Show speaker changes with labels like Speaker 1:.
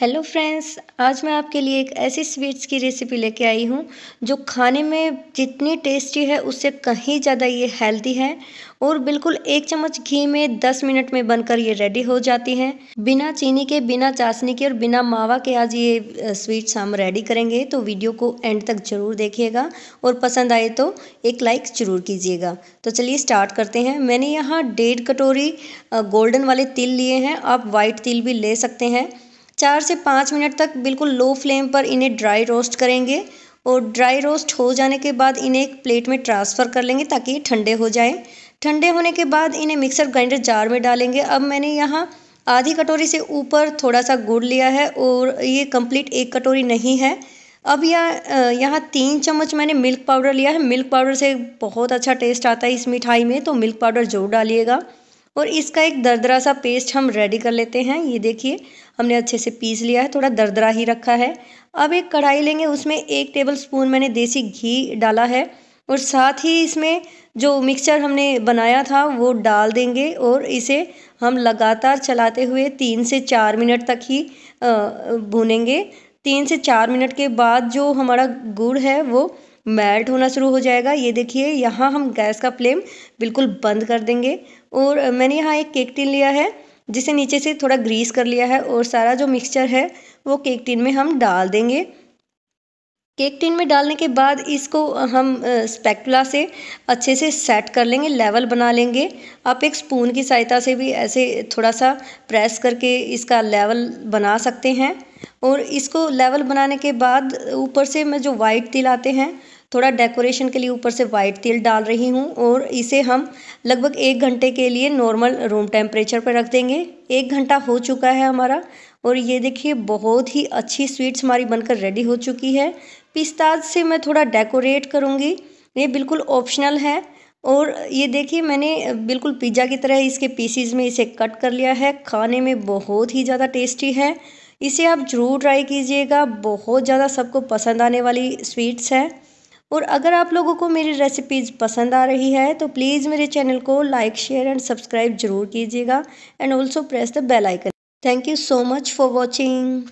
Speaker 1: hello friends आज मैं आपके लिए एक ऐसी स्वीट्स की रेसिपी लेके आई हूँ जो खाने में जितनी टेस्टी है उससे कहीं ज़्यादा ये हेल्दी है और बिल्कुल एक चम्मच घी में 10 मिनट में बनकर ये रेडी हो जाती है बिना चीनी के बिना चाशनी के और बिना मावा के आज ये स्वीट्स हम रेडी करेंगे तो वीडियो को एंड तक ज़रूर देखिएगा और पसंद आए तो एक लाइक ज़रूर कीजिएगा तो चलिए स्टार्ट करते हैं मैंने यहाँ डेढ़ कटोरी गोल्डन वाले तिल लिए हैं आप वाइट तिल भी ले सकते हैं चार से पाँच मिनट तक बिल्कुल लो फ्लेम पर इन्हें ड्राई रोस्ट करेंगे और ड्राई रोस्ट हो जाने के बाद इन्हें एक प्लेट में ट्रांसफ़र कर लेंगे ताकि ये ठंडे हो जाए ठंडे होने के बाद इन्हें मिक्सर ग्राइंडर जार में डालेंगे अब मैंने यहाँ आधी कटोरी से ऊपर थोड़ा सा गुड़ लिया है और ये कंप्लीट एक कटोरी नहीं है अब यह यहाँ तीन चम्मच मैंने मिल्क पाउडर लिया है मिल्क पाउडर से बहुत अच्छा टेस्ट आता है इस मिठाई में तो मिल्क पाउडर ज़रूर डालिएगा और इसका एक दरदरा सा पेस्ट हम रेडी कर लेते हैं ये देखिए हमने अच्छे से पीस लिया है थोड़ा दरदरा ही रखा है अब एक कढ़ाई लेंगे उसमें एक टेबल स्पून मैंने देसी घी डाला है और साथ ही इसमें जो मिक्सचर हमने बनाया था वो डाल देंगे और इसे हम लगातार चलाते हुए तीन से चार मिनट तक ही भूनेंगे तीन से चार मिनट के बाद जो हमारा गुड़ है वो मेल्ट होना शुरू हो जाएगा ये देखिए यहाँ हम गैस का फ्लेम बिल्कुल बंद कर देंगे और मैंने यहाँ एक केक टिन लिया है जिसे नीचे से थोड़ा ग्रीस कर लिया है और सारा जो मिक्सचर है वो केक टिन में हम डाल देंगे केक टिन में डालने के बाद इसको हम स्पैक्टुला से अच्छे से सेट कर लेंगे लेवल बना लेंगे आप एक स्पून की सहायता से भी ऐसे थोड़ा सा प्रेस करके इसका लेवल बना सकते हैं और इसको लेवल बनाने के बाद ऊपर से मैं जो वाइट तिल आते हैं थोड़ा डेकोरेशन के लिए ऊपर से वाइट तेल डाल रही हूँ और इसे हम लगभग एक घंटे के लिए नॉर्मल रूम टेम्परेचर पर रख देंगे एक घंटा हो चुका है हमारा और ये देखिए बहुत ही अच्छी स्वीट्स हमारी बनकर रेडी हो चुकी है पिस्ताज से मैं थोड़ा डेकोरेट करूँगी ये बिल्कुल ऑप्शनल है और ये देखिए मैंने बिल्कुल पिज़्ज़ा की तरह इसके पीसीज में इसे कट कर लिया है खाने में बहुत ही ज़्यादा टेस्टी है इसे आप ज़रूर ट्राई कीजिएगा बहुत ज़्यादा सबको पसंद आने वाली स्वीट्स है और अगर आप लोगों को मेरी रेसिपीज़ पसंद आ रही है तो प्लीज़ मेरे चैनल को लाइक शेयर एंड सब्सक्राइब ज़रूर कीजिएगा and also press the bell icon thank you so much for watching